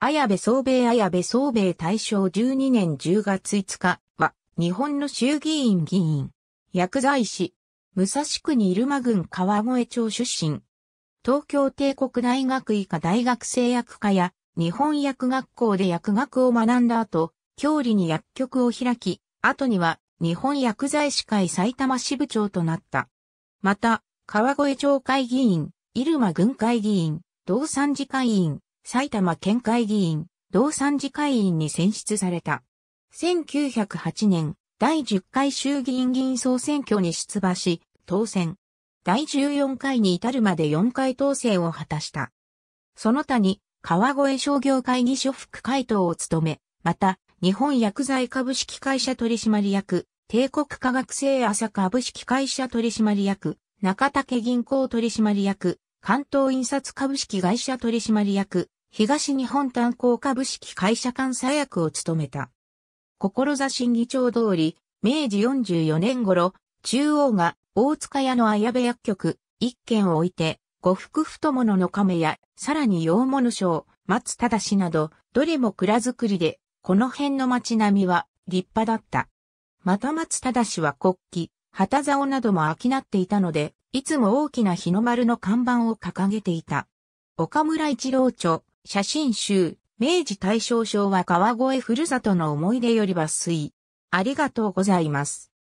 綾部総兵衛綾部総兵衛大正12年10月5日は、日本の衆議院議員。薬剤師。武蔵区に入間郡川越町出身。東京帝国大学医科大学製薬科や、日本薬学校で薬学を学んだ後、教理に薬局を開き、後には、日本薬剤師会埼玉支部長となった。また、川越町会議員、入間郡会議員、道参事会員、埼玉県会議員、同参事会員に選出された。1908年、第10回衆議院議員総選挙に出馬し、当選。第14回に至るまで4回当選を果たした。その他に、川越商業会議所副会頭を務め、また、日本薬剤株式会社取締役、帝国科学製朝株式会社取締役、中竹銀行取締役、関東印刷株式会社取締役、東日本炭鉱株式会社監査役を務めた。志議長通り、明治44年頃、中央が大塚屋の綾部薬局、一軒を置いて、五福太物の亀や、さらに洋物商、松忠など、どれも蔵造りで、この辺の町並みは立派だった。また松忠は国旗、旗竿なども商っていたので、いつも大きな日の丸の看板を掲げていた。岡村一郎著、写真集、明治大正昭和川越ふるさとの思い出より抜粋。ありがとうございます。